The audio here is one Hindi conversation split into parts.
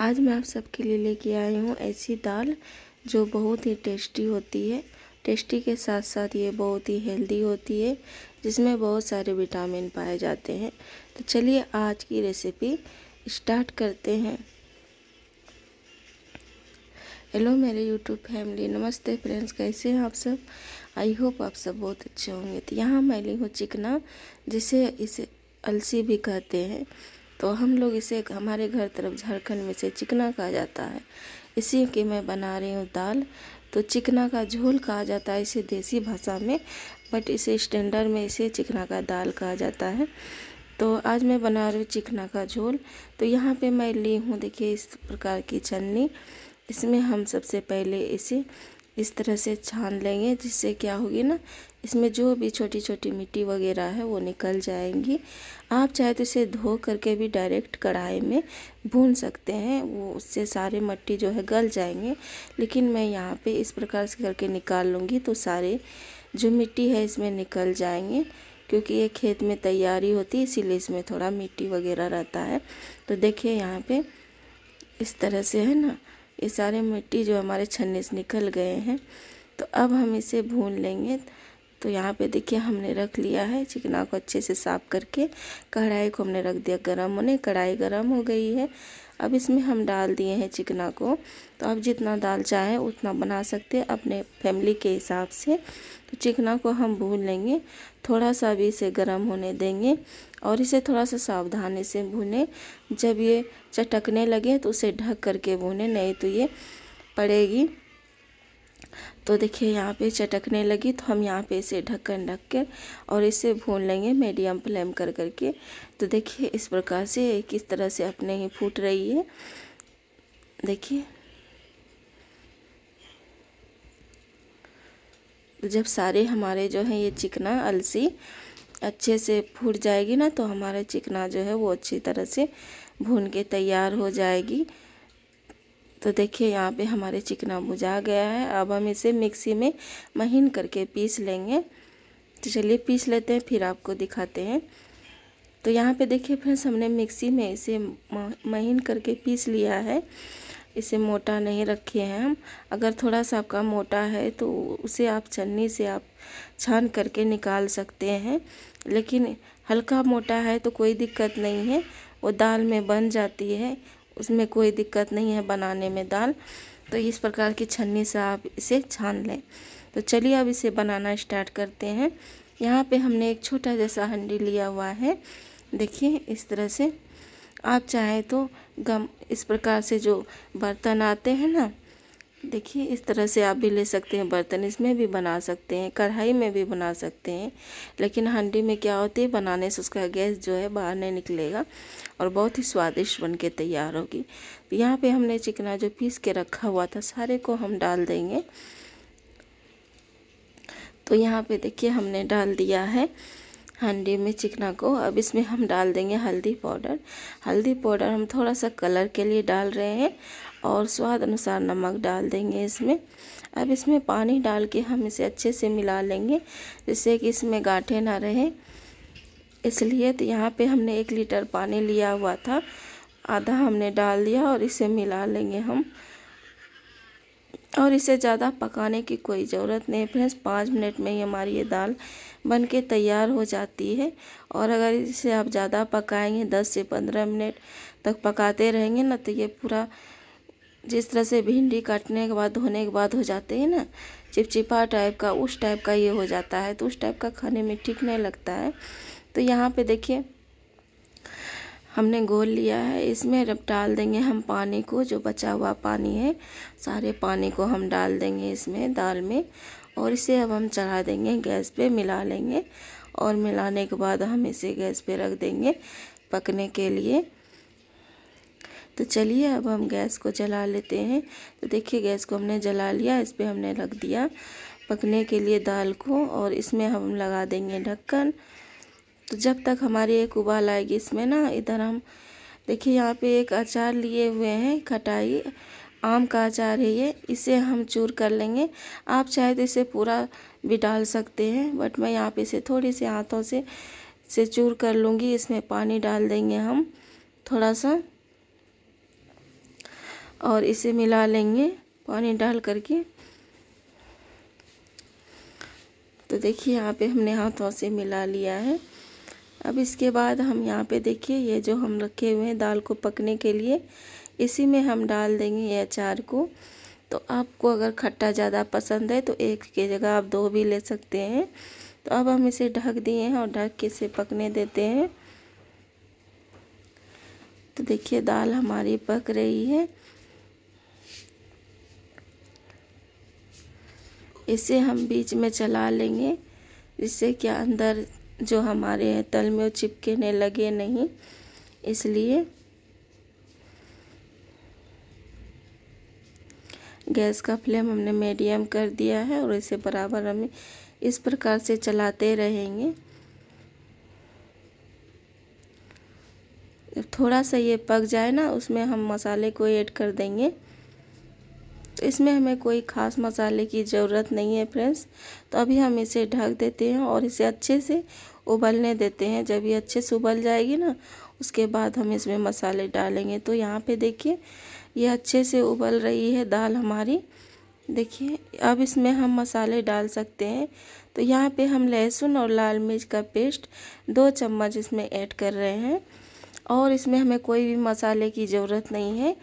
आज मैं आप सबके लिए लेके आई हूँ ऐसी दाल जो बहुत ही टेस्टी होती है टेस्टी के साथ साथ ये बहुत ही हेल्दी होती है जिसमें बहुत सारे विटामिन पाए जाते हैं तो चलिए आज की रेसिपी स्टार्ट करते हैं हेलो मेरे यूट्यूब फैमिली नमस्ते फ्रेंड्स कैसे हैं आप सब आई होप आप सब बहुत अच्छे होंगे तो यहाँ मैं ली हूँ चिकना जिसे इसे अलसी भी कहते हैं तो हम लोग इसे हमारे घर तरफ झारखंड में से चिकना कहा जाता है इसी के मैं बना रही हूँ दाल तो चिकना का झोल कहा जाता है इसे देसी भाषा में बट इसे स्टैंडर्ड में इसे चिकना का दाल कहा जाता है तो आज मैं बना रही हूँ चिकना का झोल तो यहाँ पे मैं ली हूँ देखिए इस प्रकार की छन्नी इसमें हम सबसे पहले इसे इस तरह से छान लेंगे जिससे क्या होगी ना इसमें जो भी छोटी छोटी मिट्टी वगैरह है वो निकल जाएंगी आप चाहे तो इसे धो करके भी डायरेक्ट कढ़ाई में भून सकते हैं वो उससे सारे मिट्टी जो है गल जाएंगे लेकिन मैं यहाँ पे इस प्रकार से करके निकाल लूँगी तो सारे जो मिट्टी है इसमें निकल जाएंगे क्योंकि ये खेत में तैयारी होती है इसीलिए इसमें थोड़ा मिट्टी वगैरह रहता है तो देखिए यहाँ पर इस तरह से है ना ये सारे मिट्टी जो हमारे छन्ने से निकल गए हैं तो अब हम इसे भून लेंगे तो यहाँ पे देखिए हमने रख लिया है चिकना को अच्छे से साफ करके कढ़ाई को हमने रख दिया गरम होने कढ़ाई गरम हो गई है अब इसमें हम डाल दिए हैं चिकना को तो आप जितना दाल चाहें उतना बना सकते हैं अपने फैमिली के हिसाब से तो चिकना को हम भून लेंगे थोड़ा सा भी इसे गर्म होने देंगे और इसे थोड़ा सा सावधानी से भूनें जब ये चटकने लगे तो उसे ढक करके भूनें नहीं तो ये पड़ेगी तो देखिए यहाँ पे चटकने लगी तो हम यहाँ पे इसे ढक्कन ढक के और इसे भून लेंगे मीडियम फ्लेम कर करके तो देखिए इस प्रकार से किस तरह से अपने ही फूट रही है देखिए तो जब सारे हमारे जो है ये चिकना अलसी अच्छे से फूट जाएगी ना तो हमारा चिकना जो है वो अच्छी तरह से भून के तैयार हो जाएगी तो देखिए यहाँ पे हमारे चिकना बुझा गया है अब हम इसे मिक्सी में महीन करके पीस लेंगे तो चलिए पीस लेते हैं फिर आपको दिखाते हैं तो यहाँ पे देखिए फ्रेंड्स हमने मिक्सी में इसे महीन करके पीस लिया है इसे मोटा नहीं रखे हैं हम अगर थोड़ा सा आपका मोटा है तो उसे आप छन्नी से आप छान करके निकाल सकते हैं लेकिन हल्का मोटा है तो कोई दिक्कत नहीं है वो दाल में बन जाती है उसमें कोई दिक्कत नहीं है बनाने में दाल तो इस प्रकार की छन्नी से आप इसे छान लें तो चलिए अब इसे बनाना स्टार्ट करते हैं यहाँ पे हमने एक छोटा जैसा हंडी लिया हुआ है देखिए इस तरह से आप चाहें तो गम इस प्रकार से जो बर्तन आते हैं ना देखिए इस तरह से आप भी ले सकते हैं बर्तन इसमें भी बना सकते हैं कढ़ाई में भी बना सकते हैं लेकिन हांडी में क्या होती है बनाने से उसका गैस जो है बाहर नहीं निकलेगा और बहुत ही स्वादिष्ट बन के तैयार होगी तो यहाँ पे हमने चिकना जो पीस के रखा हुआ था सारे को हम डाल देंगे तो यहाँ पे देखिए हमने डाल दिया है हांडी में चिकना को अब इसमें हम डाल देंगे हल्दी पाउडर हल्दी पाउडर हम थोड़ा सा कलर के लिए डाल रहे हैं और स्वाद अनुसार नमक डाल देंगे इसमें अब इसमें पानी डाल के हम इसे अच्छे से मिला लेंगे जिससे कि इसमें गाँठे ना रहे इसलिए तो यहाँ पे हमने एक लीटर पानी लिया हुआ था आधा हमने डाल दिया और इसे मिला लेंगे हम और इसे ज़्यादा पकाने की कोई ज़रूरत नहीं फ्रेंड्स पाँच मिनट में ही हमारी ये दाल बन के तैयार हो जाती है और अगर इसे आप ज़्यादा पकाएंगे दस से पंद्रह मिनट तक पकाते रहेंगे ना तो ये पूरा जिस तरह से भिंडी काटने के बाद धोने के बाद हो जाते हैं ना चिपचिपा टाइप का उस टाइप का ये हो जाता है तो उस टाइप का खाने में ठीक नहीं लगता है तो यहाँ पे देखिए हमने घोल लिया है इसमें अब डाल देंगे हम पानी को जो बचा हुआ पानी है सारे पानी को हम डाल देंगे इसमें दाल में और इसे अब हम चढ़ा देंगे गैस पे मिला लेंगे और मिलाने के बाद हम इसे गैस पे रख देंगे पकने के लिए तो चलिए अब हम गैस को जला लेते हैं तो देखिए गैस को हमने जला लिया इस पर हमने रख दिया पकने के लिए दाल को और इसमें हम लगा देंगे ढक्कन तो जब तक हमारी एक उबाल आएगी इसमें ना इधर हम देखिए यहाँ पे एक अचार लिए हुए हैं खटाई आम का अचार है ये इसे हम चूर कर लेंगे आप चाहे तो इसे पूरा भी डाल सकते हैं बट मैं यहाँ पे इसे थोड़ी से हाथों से से चूर कर लूँगी इसमें पानी डाल देंगे हम थोड़ा सा और इसे मिला लेंगे पानी डाल करके तो देखिए यहाँ पे हमने हाथों से मिला लिया है अब इसके बाद हम यहाँ पे देखिए ये जो हम रखे हुए हैं दाल को पकने के लिए इसी में हम डाल देंगे ये अचार को तो आपको अगर खट्टा ज़्यादा पसंद है तो एक की जगह आप दो भी ले सकते हैं तो अब हम इसे ढक दिए हैं और ढक के इसे पकने देते हैं तो देखिए दाल हमारी पक रही है इसे हम बीच में चला लेंगे जिससे क्या अंदर जो हमारे हैं तल में वो चिपकने लगे नहीं इसलिए गैस का फ्लेम हमने मीडियम कर दिया है और इसे बराबर हमें इस प्रकार से चलाते रहेंगे थोड़ा सा ये पक जाए ना उसमें हम मसाले को ऐड कर देंगे तो इसमें हमें कोई ख़ास मसाले की ज़रूरत नहीं है फ्रेंड्स तो अभी हम इसे ढक देते हैं और इसे अच्छे से उबलने देते हैं जब ये अच्छे से उबल जाएगी ना उसके बाद हम इसमें मसाले डालेंगे तो यहाँ पे देखिए ये अच्छे से उबल रही है दाल हमारी देखिए अब इसमें हम मसाले डाल सकते हैं तो यहाँ पे हम लहसुन और लाल मिर्च का पेस्ट दो चम्मच इसमें ऐड कर रहे हैं और इसमें हमें कोई भी मसाले की ज़रूरत नहीं है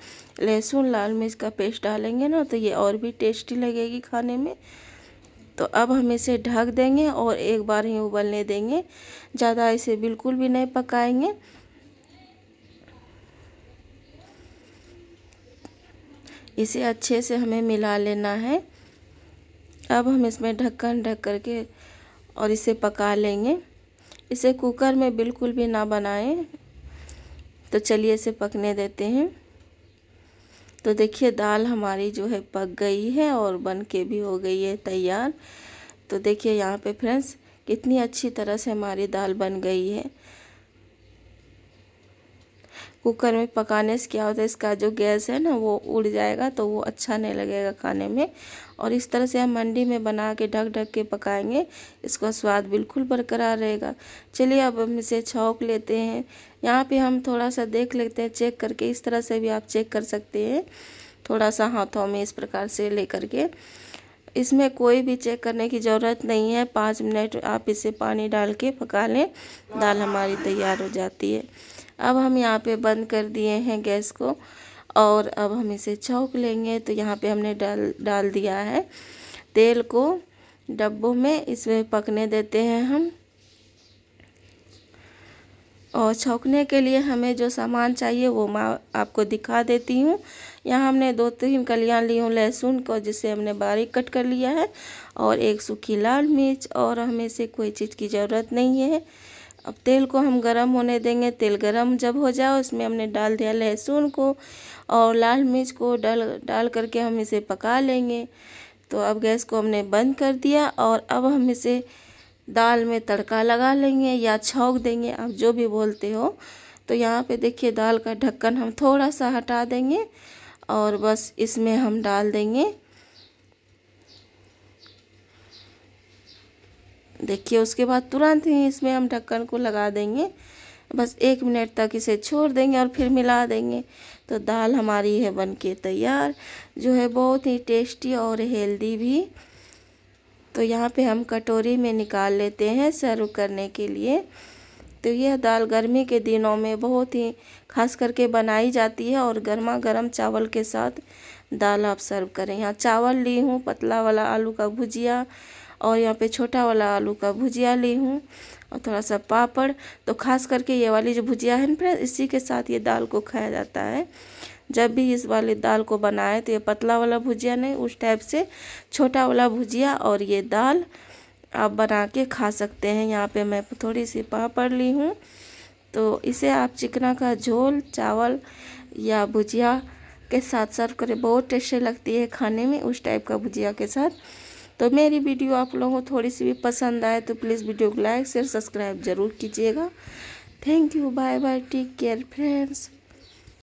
लहसुन लाल मिर्च का पेस्ट डालेंगे ना तो ये और भी टेस्टी लगेगी खाने में तो अब हम इसे ढक देंगे और एक बार ही उबलने देंगे ज़्यादा इसे बिल्कुल भी नहीं पकाएंगे इसे अच्छे से हमें मिला लेना है अब हम इसमें ढक्कन ढक करके और इसे पका लेंगे इसे कुकर में बिल्कुल भी ना बनाएं तो चलिए इसे पकने देते हैं तो देखिए दाल हमारी जो है पक गई है और बन के भी हो गई है तैयार तो देखिए यहाँ पे फ्रेंड्स कितनी अच्छी तरह से हमारी दाल बन गई है कुकर में पकाने से क्या होता है इसका जो गैस है ना वो उड़ जाएगा तो वो अच्छा नहीं लगेगा खाने में और इस तरह से हम मंडी में बना के ढक ढक के पकाएंगे इसका स्वाद बिल्कुल बरकरार रहेगा चलिए अब हम इसे छौक लेते हैं यहाँ पे हम थोड़ा सा देख लेते हैं चेक करके इस तरह से भी आप चेक कर सकते हैं थोड़ा सा हाथों में इस प्रकार से ले करके इसमें कोई भी चेक करने की ज़रूरत नहीं है पाँच मिनट आप इसे पानी डाल के पका लें दाल हमारी तैयार हो जाती है अब हम यहाँ पे बंद कर दिए हैं गैस को और अब हम इसे छौक लेंगे तो यहाँ पे हमने डाल डाल दिया है तेल को डब्बों में इसमें पकने देते हैं हम और छौकने के लिए हमें जो सामान चाहिए वो मैं आपको दिखा देती हूँ यहाँ हमने दो तीन कलियाँ ली हूँ लहसुन को जिसे हमने बारीक कट कर लिया है और एक सूखी लाल मिर्च और हमें से कोई चीज़ की ज़रूरत नहीं है अब तेल को हम गरम होने देंगे तेल गरम जब हो जाए उसमें हमने डाल दिया लहसुन को और लाल मिर्च को डाल डाल करके हम इसे पका लेंगे तो अब गैस को हमने बंद कर दिया और अब हम इसे दाल में तड़का लगा लेंगे या छौक देंगे आप जो भी बोलते हो तो यहाँ पे देखिए दाल का ढक्कन हम थोड़ा सा हटा देंगे और बस इसमें हम डाल देंगे देखिए उसके बाद तुरंत ही इसमें हम ढक्कन को लगा देंगे बस एक मिनट तक इसे छोड़ देंगे और फिर मिला देंगे तो दाल हमारी है बनके तैयार जो है बहुत ही टेस्टी और हेल्दी भी तो यहाँ पे हम कटोरी में निकाल लेते हैं सर्व करने के लिए तो यह दाल गर्मी के दिनों में बहुत ही खास करके बनाई जाती है और गर्मा गर्म चावल के साथ दाल आप सर्व करें यहाँ चावल ली हूँ पतला वाला आलू का भुजिया और यहाँ पे छोटा वाला आलू का भुजिया ली हूँ और थोड़ा सा पापड़ तो खास करके ये वाली जो भुजिया है फ्रेंड इसी के साथ ये दाल को खाया जाता है जब भी इस वाली दाल को बनाए तो ये पतला वाला भुजिया नहीं उस टाइप से छोटा वाला भुजिया और ये दाल आप बना के खा सकते हैं यहाँ पे मैं थोड़ी सी पापड़ ली हूँ तो इसे आप चिकना का झोल चावल या भुजिया के साथ सर्व करें बहुत टेस्टी लगती है खाने में उस टाइप का भुजिया के साथ तो मेरी वीडियो आप लोगों को थोड़ी सी भी पसंद आए तो प्लीज़ वीडियो को लाइक शेयर सब्सक्राइब ज़रूर कीजिएगा thank you bye bye take care friends